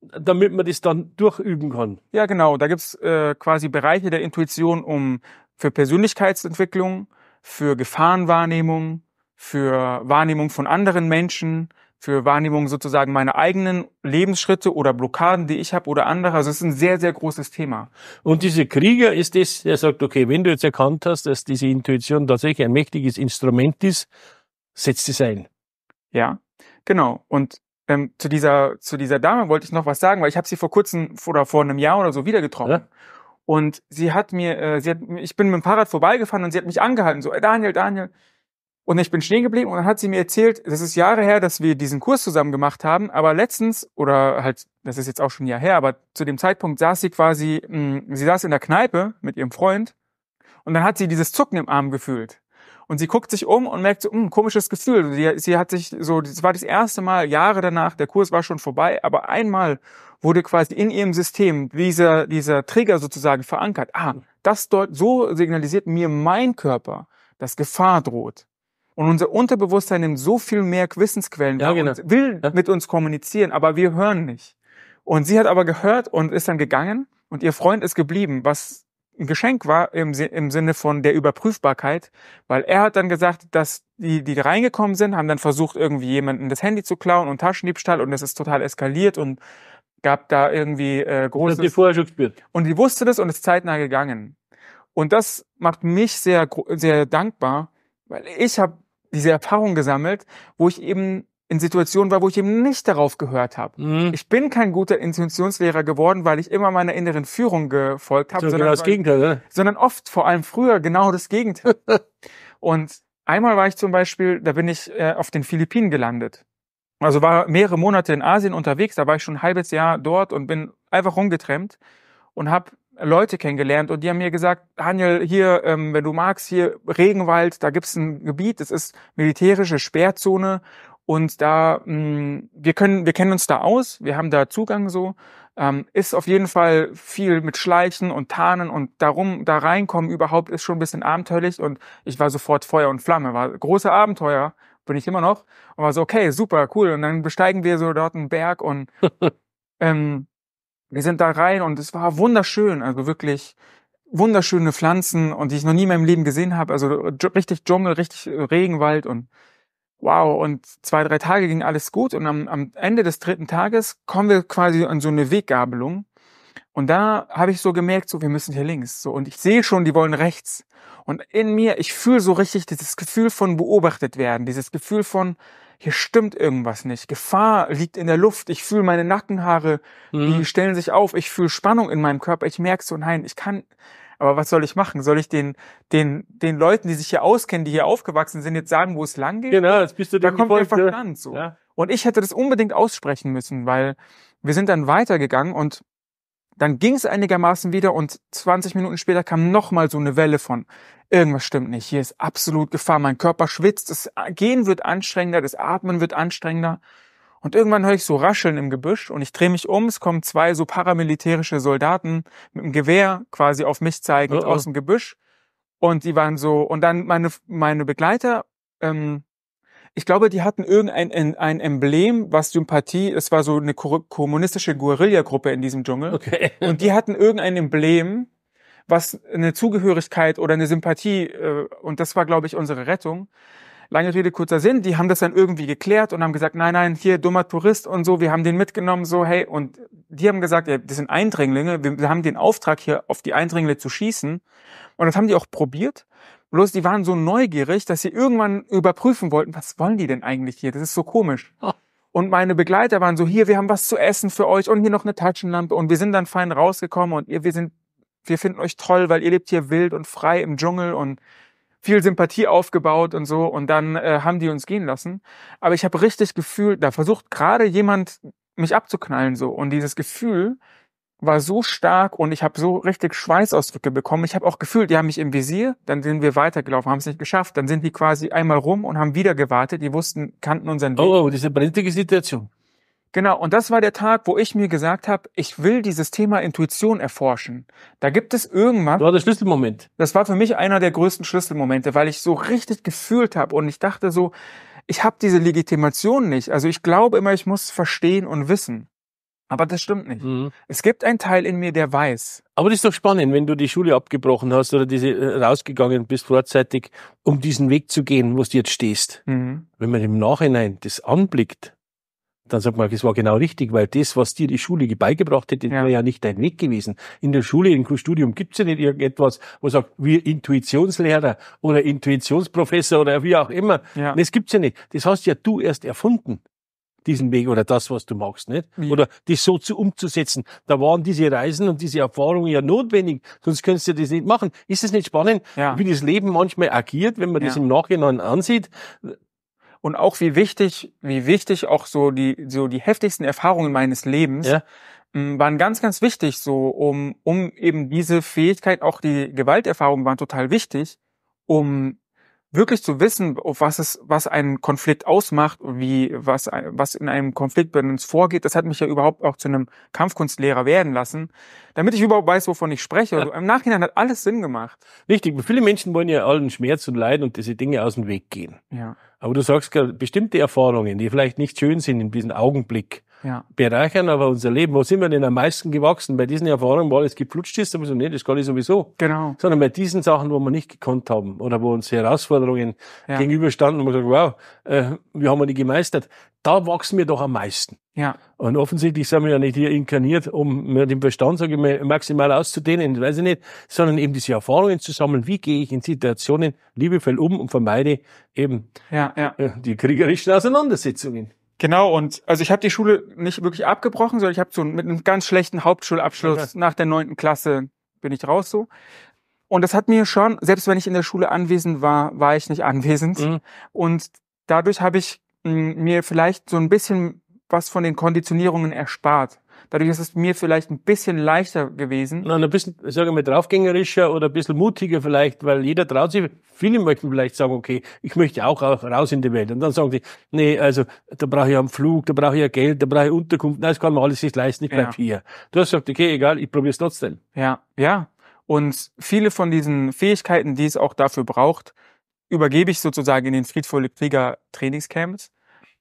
Speaker 3: ja. damit man das dann durchüben kann. Ja, genau. Da gibt's äh, quasi Bereiche der Intuition um, für Persönlichkeitsentwicklung, für Gefahrenwahrnehmung, für Wahrnehmung von anderen Menschen, für Wahrnehmung sozusagen meine eigenen Lebensschritte oder Blockaden, die ich habe oder andere. Also es ist ein sehr, sehr großes Thema. Und dieser Krieger ist es, der sagt, okay, wenn du jetzt erkannt hast, dass diese Intuition
Speaker 2: tatsächlich ein mächtiges Instrument ist, setz es ein.
Speaker 3: Ja, genau. Und ähm, zu dieser zu dieser Dame wollte ich noch was sagen, weil ich habe sie vor kurzem oder vor einem Jahr oder so wieder getroffen. Ja. Und sie hat mir, äh, sie hat, ich bin mit dem Fahrrad vorbeigefahren und sie hat mich angehalten, so, Daniel, Daniel, und ich bin stehen geblieben und dann hat sie mir erzählt, das ist Jahre her, dass wir diesen Kurs zusammen gemacht haben, aber letztens, oder halt, das ist jetzt auch schon ein Jahr her, aber zu dem Zeitpunkt saß sie quasi, mh, hm, sie saß in der Kneipe mit ihrem Freund und dann hat sie dieses Zucken im Arm gefühlt. Und sie guckt sich um und merkt so, mh, hm, komisches Gefühl. Sie, sie hat sich so, das war das erste Mal Jahre danach, der Kurs war schon vorbei, aber einmal wurde quasi in ihrem System dieser, dieser Trigger sozusagen verankert. Ah, das dort, so signalisiert mir mein Körper, dass Gefahr droht. Und unser Unterbewusstsein nimmt so viel mehr Wissensquellen ja, genau. und will ja. mit uns kommunizieren, aber wir hören nicht. Und sie hat aber gehört und ist dann gegangen und ihr Freund ist geblieben, was ein Geschenk war im, im Sinne von der Überprüfbarkeit, weil er hat dann gesagt, dass die, die reingekommen sind, haben dann versucht, irgendwie jemanden das Handy zu klauen und Taschendiebstahl und es ist total eskaliert und gab da irgendwie äh, großes... Das hat die vorher schon gespürt. Und die wusste das und ist zeitnah gegangen. Und das macht mich sehr, sehr dankbar, weil ich habe diese Erfahrung gesammelt, wo ich eben in Situationen war, wo ich eben nicht darauf gehört habe. Mhm. Ich bin kein guter Intuitionslehrer geworden, weil ich immer meiner inneren Führung gefolgt habe. Genau sondern, genau das Gegenteil, ne? sondern oft, vor allem früher, genau das Gegenteil. und einmal war ich zum Beispiel, da bin ich äh, auf den Philippinen gelandet. Also war mehrere Monate in Asien unterwegs, da war ich schon ein halbes Jahr dort und bin einfach rumgetrennt und habe Leute kennengelernt und die haben mir gesagt, Haniel, hier, ähm, wenn du magst, hier Regenwald, da gibt's ein Gebiet, das ist militärische Sperrzone und da mh, mm, wir können, wir kennen uns da aus, wir haben da Zugang so, ähm, ist auf jeden Fall viel mit Schleichen und Tarnen und darum da reinkommen überhaupt ist schon ein bisschen abenteuerlich und ich war sofort Feuer und Flamme, war große Abenteuer bin ich immer noch und war so okay super cool und dann besteigen wir so dort einen Berg und ähm, wir sind da rein und es war wunderschön, also wirklich wunderschöne Pflanzen und die ich noch nie in meinem Leben gesehen habe. Also äh, richtig Dschungel, richtig äh, Regenwald und wow. Und zwei, drei Tage ging alles gut und am, am Ende des dritten Tages kommen wir quasi an so eine Weggabelung. Und da habe ich so gemerkt, so wir müssen hier links. So und ich sehe schon, die wollen rechts. Und in mir, ich fühle so richtig dieses Gefühl von beobachtet werden, dieses Gefühl von hier stimmt irgendwas nicht. Gefahr liegt in der Luft. Ich fühle meine Nackenhaare, mhm. die stellen sich auf. Ich fühle Spannung in meinem Körper. Ich merke so, nein, ich kann, aber was soll ich machen? Soll ich den, den, den Leuten, die sich hier auskennen, die hier aufgewachsen sind, jetzt sagen, wo es lang geht? Genau, jetzt bist du Da kommt einfach ne? Verstand so. Ja. Und ich hätte das unbedingt aussprechen müssen, weil wir sind dann weitergegangen und dann ging es einigermaßen wieder und 20 Minuten später kam nochmal so eine Welle von irgendwas stimmt nicht, hier ist absolut Gefahr, mein Körper schwitzt, das Gehen wird anstrengender, das Atmen wird anstrengender. Und irgendwann höre ich so Rascheln im Gebüsch und ich drehe mich um, es kommen zwei so paramilitärische Soldaten mit dem Gewehr quasi auf mich zeigend oh, oh. aus dem Gebüsch. Und die waren so, und dann meine, meine Begleiter ähm, ich glaube, die hatten irgendein ein, ein Emblem, was Sympathie, es war so eine kommunistische Guerillagruppe in diesem Dschungel. Okay. Und die hatten irgendein Emblem, was eine Zugehörigkeit oder eine Sympathie, äh, und das war, glaube ich, unsere Rettung. Lange Rede, kurzer Sinn, die haben das dann irgendwie geklärt und haben gesagt, nein, nein, hier, dummer Tourist und so, wir haben den mitgenommen, so, hey, und die haben gesagt, ey, das sind Eindringlinge, wir haben den Auftrag hier, auf die Eindringlinge zu schießen. Und das haben die auch probiert. Bloß die waren so neugierig, dass sie irgendwann überprüfen wollten, was wollen die denn eigentlich hier? Das ist so komisch. Und meine Begleiter waren so, hier, wir haben was zu essen für euch und hier noch eine Taschenlampe. Und wir sind dann fein rausgekommen und ihr, wir sind, wir finden euch toll, weil ihr lebt hier wild und frei im Dschungel und viel Sympathie aufgebaut und so. Und dann äh, haben die uns gehen lassen. Aber ich habe richtig gefühlt, da versucht gerade jemand mich abzuknallen so. Und dieses Gefühl, war so stark und ich habe so richtig Schweißausdrücke bekommen. Ich habe auch gefühlt, die haben mich im Visier, dann sind wir weitergelaufen, haben es nicht geschafft. Dann sind die quasi einmal rum und haben wieder gewartet. Die wussten, kannten unseren Weg. Oh, oh diese brenzlige Situation. Genau, und das war der Tag, wo ich mir gesagt habe, ich will dieses Thema Intuition erforschen. Da gibt es irgendwann. Das war der Schlüsselmoment. Das war für mich einer der größten Schlüsselmomente, weil ich so richtig gefühlt habe und ich dachte so, ich habe diese Legitimation nicht. Also ich glaube immer, ich muss verstehen und wissen. Aber das stimmt nicht. Mhm. Es gibt einen Teil in mir, der weiß.
Speaker 2: Aber das ist doch spannend, wenn du die Schule abgebrochen hast oder diese äh, rausgegangen bist vorzeitig, um diesen Weg zu gehen, wo du jetzt stehst. Mhm. Wenn man im Nachhinein das anblickt, dann sagt man, es war genau richtig, weil das, was dir die Schule beigebracht hätte, ja. wäre ja nicht dein Weg gewesen. In der Schule, im Studium gibt's ja nicht irgendetwas, wo sagt, wir Intuitionslehrer oder Intuitionsprofessor oder wie auch immer. Ja. Das gibt's ja nicht. Das hast ja du erst erfunden diesen Weg oder das, was du machst, nicht? Ja. Oder das so zu umzusetzen. Da waren diese Reisen und diese Erfahrungen ja notwendig, sonst könntest du das nicht machen. Ist es nicht spannend, ja. wie das Leben manchmal agiert,
Speaker 3: wenn man ja. das im Nachhinein ansieht? Und auch wie wichtig, wie wichtig auch so die, so die heftigsten Erfahrungen meines Lebens hm, waren ganz, ganz wichtig, so um, um eben diese Fähigkeit, auch die Gewalterfahrungen waren total wichtig, um wirklich zu wissen, auf was es, was einen Konflikt ausmacht, wie, was, was in einem Konflikt bei uns vorgeht, das hat mich ja überhaupt auch zu einem Kampfkunstlehrer werden lassen, damit ich überhaupt weiß, wovon ich spreche. Also Im Nachhinein hat alles Sinn gemacht. Richtig. Viele Menschen wollen ja allen Schmerz und Leiden
Speaker 2: und diese Dinge aus dem Weg gehen. Ja. Aber du sagst, gerade, bestimmte Erfahrungen, die vielleicht nicht schön sind in diesem Augenblick, ja. bereichern aber unser Leben. Wo sind wir denn am meisten gewachsen? Bei diesen Erfahrungen, wo alles geflutscht ist, da muss man nicht, das kann ich sowieso. Genau. Sondern bei diesen Sachen, wo wir nicht gekonnt haben oder wo uns Herausforderungen ja. gegenüberstanden wo wir sagen, wow, äh, wie haben wir die gemeistert? Da wachsen wir doch am meisten. Ja. Und offensichtlich sind wir ja nicht hier inkarniert, um den Verstand sage ich mal, maximal auszudehnen, weiß ich nicht, sondern eben diese Erfahrungen zu sammeln. Wie gehe ich in Situationen liebevoll
Speaker 3: um und vermeide eben ja, ja. Äh, die kriegerischen Auseinandersetzungen? Genau, und also ich habe die Schule nicht wirklich abgebrochen, sondern ich habe so mit einem ganz schlechten Hauptschulabschluss okay. nach der neunten Klasse bin ich raus so. Und das hat mir schon, selbst wenn ich in der Schule anwesend war, war ich nicht anwesend. Mhm. Und dadurch habe ich mir vielleicht so ein bisschen was von den Konditionierungen erspart. Dadurch ist es mir vielleicht ein bisschen leichter gewesen. Nein, ein bisschen, sagen wir, draufgängerischer oder ein bisschen mutiger vielleicht, weil jeder traut sich. Viele möchten
Speaker 2: vielleicht sagen, okay, ich möchte auch raus in die Welt. Und dann sagen sie, nee, also da brauche ich einen Flug, da
Speaker 3: brauche ich ja Geld, da brauche ich Unterkunft. Nein, das kann man alles nicht leisten, ich bleib ja. hier. Du hast gesagt, okay, egal, ich probiere es trotzdem. Ja, ja. Und viele von diesen Fähigkeiten, die es auch dafür braucht, übergebe ich sozusagen in den Friedvolle Krieger Trainingscamps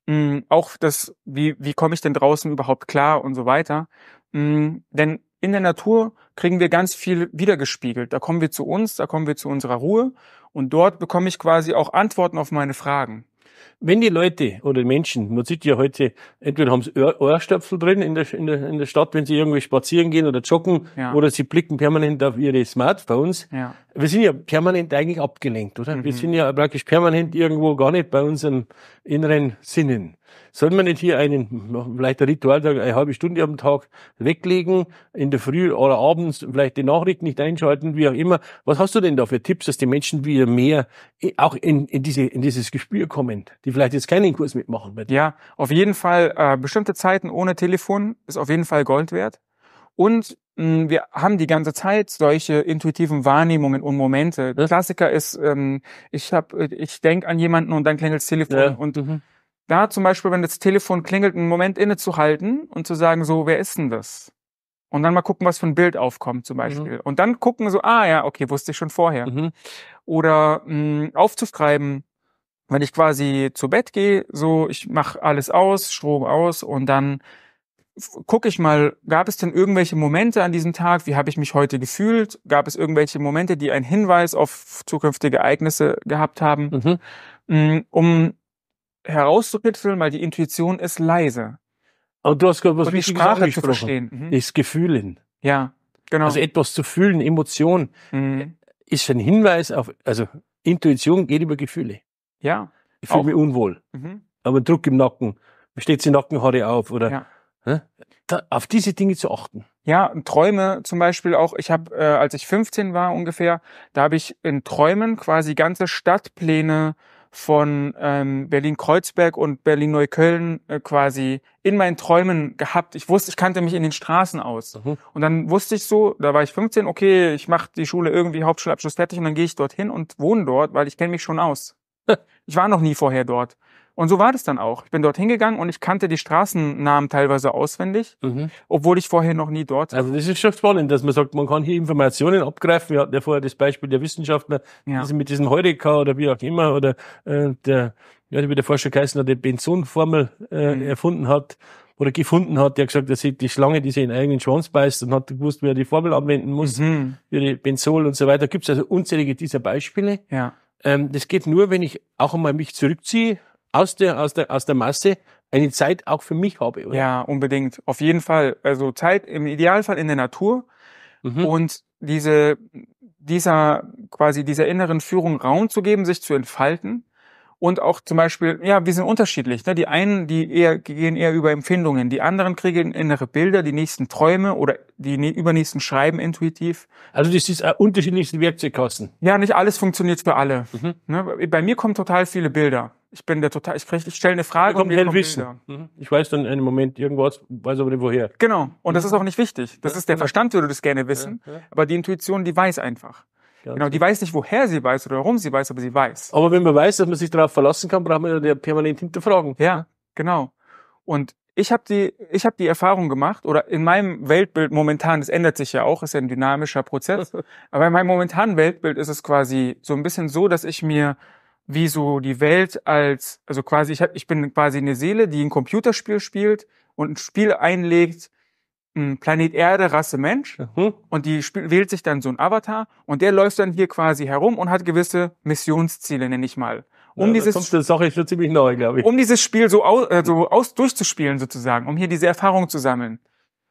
Speaker 3: mh, mm, auch das, wie, wie komme ich denn draußen überhaupt klar und so weiter. Mh, mm, denn in der Natur kriegen wir ganz viel wiedergespiegelt. Da kommen wir zu uns, da kommen wir zu unserer Ruhe und dort bekomme ich quasi auch Antworten auf meine Fragen. Wenn die Leute oder die Menschen, man sieht ja heute,
Speaker 2: entweder haben sie Ohrstöpsel drin in der, in, der, in der Stadt, wenn sie irgendwie spazieren gehen oder joggen, ja. oder sie blicken permanent auf ihre Smartphones. Ja. Wir sind ja permanent eigentlich abgelenkt, oder? Mhm. Wir sind ja praktisch permanent irgendwo gar nicht bei unseren inneren Sinnen. Soll man nicht hier einen, vielleicht ein Ritual, eine halbe Stunde am Tag weglegen, in der Früh oder abends vielleicht die Nachricht nicht einschalten, wie auch immer. Was hast du denn da für Tipps, dass die Menschen wieder mehr äh,
Speaker 3: auch in, in, diese, in dieses Gespür kommen, die vielleicht jetzt
Speaker 2: keinen Kurs mitmachen?
Speaker 3: Werden? Ja, auf jeden Fall äh, bestimmte Zeiten ohne Telefon ist auf jeden Fall Gold wert. Und mh, wir haben die ganze Zeit solche intuitiven Wahrnehmungen und Momente. Ja. Klassiker ist, ähm, ich, hab, äh, ich denk an jemanden und dann klingelt das Telefon ja. und mhm da zum Beispiel, wenn das Telefon klingelt, einen Moment innezuhalten und zu sagen, so, wer ist denn das? Und dann mal gucken, was für ein Bild aufkommt zum mhm. Beispiel. Mhm. Und dann gucken so, ah ja, okay, wusste ich schon vorher. Mhm. Oder mh, hm, aufzuschreiben, wenn ich quasi zu Bett gehe, so, ich mache alles aus, Strom aus und dann gucke ich mal, gab es denn irgendwelche Momente an diesem Tag, wie habe ich mich heute gefühlt? Gab es irgendwelche Momente, die einen Hinweis auf zukünftige Ereignisse gehabt haben? Mhm. Hm, um herauszukitzeln, weil die Intuition ist leise. Aber du hast gerade was die Sprache zu verstehen. Mhm. Das Gefühlen. Ja, genau. Also
Speaker 2: etwas zu fühlen, Emotion, mhm. Äh, ist ein Hinweis auf, also Intuition geht über Gefühle. Ja. Ich fühle mich unwohl. Mhm. Aber Druck im Nacken, steht die Nackenhaare auf oder ja. ne?
Speaker 3: da, auf diese Dinge zu achten. Ja, Träume zum Beispiel auch. Ich habe, äh, als ich 15 war ungefähr, da habe ich in Träumen quasi ganze Stadtpläne von ähm, Berlin-Kreuzberg und Berlin-Neukölln äh, quasi in meinen Träumen gehabt. Ich wusste, ich kannte mich in den Straßen aus. Mhm. Und dann wusste ich so, da war ich 15, okay, ich mache die Schule irgendwie Hauptschulabschluss fertig und dann gehe ich dorthin und wohne dort, weil ich kenne mich schon aus. ich war noch nie vorher dort. Und so war das dann auch. Ich bin dort hingegangen und ich kannte die Straßennamen teilweise auswendig, mhm. obwohl ich vorher noch nie dort war. Also das ist schon spannend, dass man sagt,
Speaker 2: man kann hier Informationen abgreifen. Wir hatten ja vorher das Beispiel der Wissenschaftler, ja. die sind mit diesem Heureka oder wie auch immer oder äh, der, ja, wie der Forscher Geissner, der Benzonformel äh, mhm. erfunden hat oder gefunden hat, der gesagt, dass die Schlange, die sie in eigenen Schwanz beißt und hat gewusst, wie er die Formel anwenden muss, mhm. für die Benzol und so weiter. Gibt es also unzählige dieser Beispiele. Ja. Ähm, das geht nur, wenn ich auch einmal mich zurückziehe aus der, aus der, aus der Masse eine Zeit auch für
Speaker 3: mich habe. Oder? Ja, unbedingt. Auf jeden Fall. Also Zeit im Idealfall in der Natur mhm. und diese, dieser, quasi dieser inneren Führung Raum zu geben, sich zu entfalten und auch zum Beispiel, ja, wir sind unterschiedlich. Ne? Die einen, die eher gehen eher über Empfindungen, die anderen kriegen innere Bilder, die nächsten Träume oder die übernächsten schreiben intuitiv. Also das ist äh, unterschiedlichste Werkzeugkosten. Ja, nicht alles funktioniert für alle. Mhm. Ne? Bei mir kommen total viele Bilder. Ich bin der total, ich, krieg, ich stelle eine Frage kommt und mir kommen Wissen. Bilder. Mhm. Ich weiß dann einen Moment irgendwas, weiß aber nicht woher. Genau. Und das mhm. ist auch nicht wichtig. Das ist der Verstand, würde das gerne wissen. Ja, ja. Aber die Intuition, die weiß einfach. Ganz genau, genau die weiß nicht, woher sie weiß oder warum sie weiß, aber sie weiß. Aber wenn man weiß, dass man sich darauf verlassen kann, braucht man ja permanent hinterfragen. Ja, genau. Und ich habe die, ich habe die Erfahrung gemacht oder in meinem Weltbild momentan, das ändert sich ja auch, ist ja ein dynamischer Prozess. aber in meinem momentanen Weltbild ist es quasi so ein bisschen so, dass ich mir wie so die Welt als, also quasi ich, hab, ich bin quasi eine Seele, die ein Computerspiel spielt und ein Spiel einlegt, Planet Erde, Rasse Mensch mhm. und die wählt sich dann so ein Avatar und der läuft dann hier quasi herum und hat gewisse Missionsziele, nenne ich mal. Um ja, dieses kommst du, sorry, schon ziemlich neu, glaube ich. Um dieses Spiel so aus, äh, so aus durchzuspielen sozusagen, um hier diese Erfahrung zu sammeln.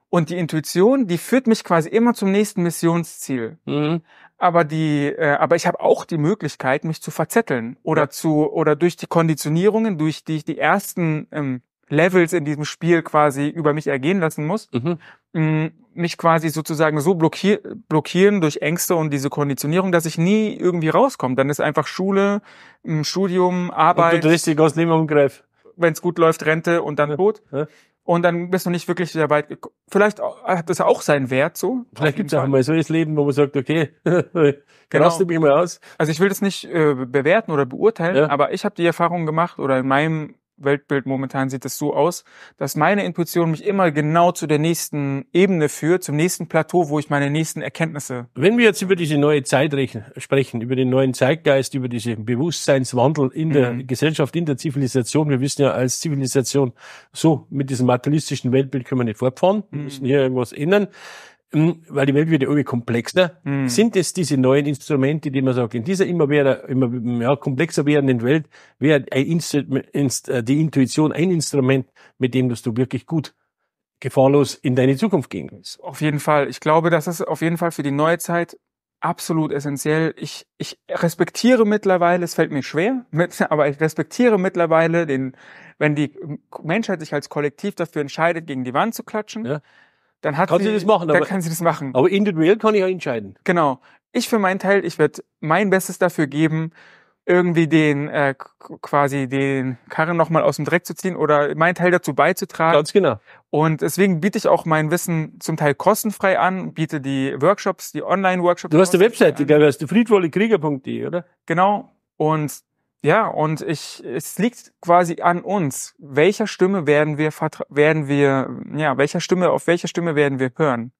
Speaker 3: Und die Intuition, die führt mich quasi immer zum nächsten Missionsziel. Mhm. Aber die, äh, aber ich habe auch die Möglichkeit, mich zu verzetteln oder ja. zu oder durch die Konditionierungen, durch die ich die ersten ähm, Levels in diesem Spiel quasi über mich ergehen lassen muss, mhm. Mm, mich quasi sozusagen so blockier blockieren durch Ängste und diese Konditionierung, dass ich nie irgendwie rauskomme. Dann ist einfach Schule, mm, Studium, Arbeit. Und du drehst dich aus dem Greif. Wenn es gut läuft, Rente und dann Tod. Ja. Und dann bist du nicht wirklich dabei. Vielleicht hat das auch seinen Wert so. Vielleicht gibt es auch mal so das Leben, wo man sagt, okay, genau. du mich mal aus. Also ich will das nicht äh, bewerten oder beurteilen, ja. aber ich habe die Erfahrung gemacht oder in meinem Weltbild momentan sieht es so aus, dass meine Intuition mich immer genau zu der nächsten Ebene führt, zum nächsten Plateau, wo ich meine nächsten Erkenntnisse.
Speaker 2: Wenn wir jetzt über diese neue Zeit sprechen, über den neuen Zeitgeist, über diesen Bewusstseinswandel in der mhm. Gesellschaft, in der Zivilisation, wir wissen ja als Zivilisation so, mit diesem materialistischen Weltbild können wir nicht fortfahren, wir müssen mhm. hier irgendwas ändern. Hm, weil die Welt wird ja irgendwie komplexer. Mhm. Sind es diese neuen Instrumente, die man sagt, in dieser immer, mehr, immer ja, komplexer werdenden Welt wäre äh, die Intuition ein Instrument, mit dem du wirklich gut gefahrlos in deine Zukunft gehen kannst?
Speaker 3: Auf jeden Fall. Ich glaube, das ist auf jeden Fall für die neue Zeit absolut essentiell. Ich, ich respektiere mittlerweile, es fällt mir schwer, mit, aber ich respektiere mittlerweile den, wenn die Menschheit sich als Kollektiv dafür entscheidet, gegen die Wand zu klatschen, ja dann hat kann sie, sie das machen. Dann kann sie das machen. Aber individuell kann ich ja entscheiden. Genau. Ich für meinen Teil, ich werde mein Bestes dafür geben, irgendwie den äh, quasi den Karren nochmal aus dem Dreck zu ziehen oder meinen Teil dazu beizutragen. Ganz genau. Und deswegen biete ich auch mein Wissen zum Teil kostenfrei an, biete die Workshops, die Online-Workshops. Du hast eine Webseite, an. glaube ich, friedvollekrieger.de, oder? Genau. Und ja, und ich, es liegt quasi an uns, welcher Stimme werden wir, werden wir, ja, welcher Stimme, auf welcher Stimme werden wir hören.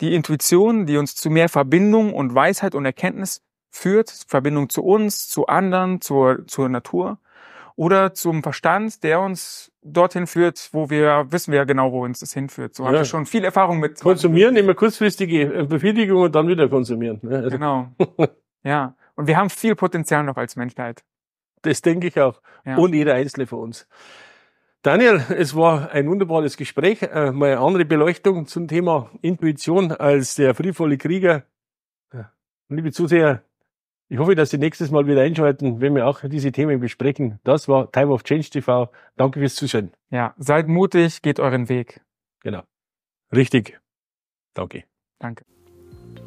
Speaker 3: Die Intuition, die uns zu mehr Verbindung und Weisheit und Erkenntnis führt, Verbindung zu uns, zu anderen, zur, zur Natur oder zum Verstand, der uns dorthin führt, wo wir wissen wir ja genau, wo uns das hinführt. So ja. habe ich schon viel Erfahrung mit. Konsumieren, immer kurzfristige äh, Befriedigung und dann wieder konsumieren. Ne? Also genau. ja. Und wir haben viel Potenzial noch als Menschheit.
Speaker 2: Das denke ich auch. Ja. Und jeder Einzelne von uns. Daniel, es war ein wunderbares Gespräch, äh, mal eine andere Beleuchtung zum Thema Intuition als der friedvolle Krieger. Liebe Zuseher, ich hoffe, dass Sie nächstes Mal wieder einschalten, wenn wir auch diese Themen besprechen. Das war Time of Change TV. Danke fürs Zuschauen. Ja, seid
Speaker 3: mutig, geht euren Weg. Genau.
Speaker 2: Richtig. Danke.
Speaker 3: Danke.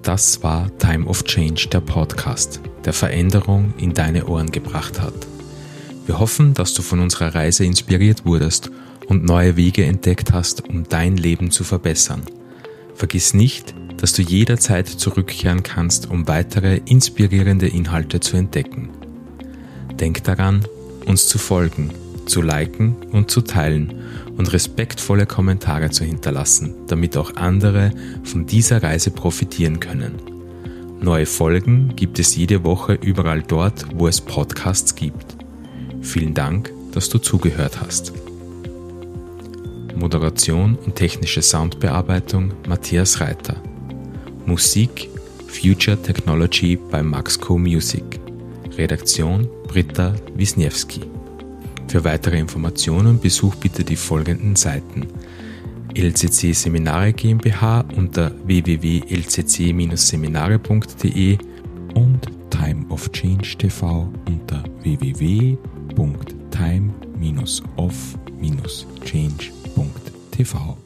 Speaker 1: Das war Time of Change, der Podcast, der Veränderung in deine Ohren gebracht hat. Wir hoffen, dass du von unserer Reise inspiriert wurdest und neue Wege entdeckt hast, um dein Leben zu verbessern. Vergiss nicht, dass du jederzeit zurückkehren kannst, um weitere inspirierende Inhalte zu entdecken. Denk daran, uns zu folgen, zu liken und zu teilen und respektvolle Kommentare zu hinterlassen, damit auch andere von dieser Reise profitieren können. Neue Folgen gibt es jede Woche überall dort, wo es Podcasts gibt. Vielen Dank, dass du zugehört hast. Moderation und technische Soundbearbeitung Matthias Reiter. Musik Future Technology bei Maxco Music. Redaktion Britta Wisniewski. Für weitere Informationen besucht bitte die folgenden Seiten. LCC Seminare GmbH unter www.lcc-seminare.de und Time of Change TV unter www.time-of-change.tv.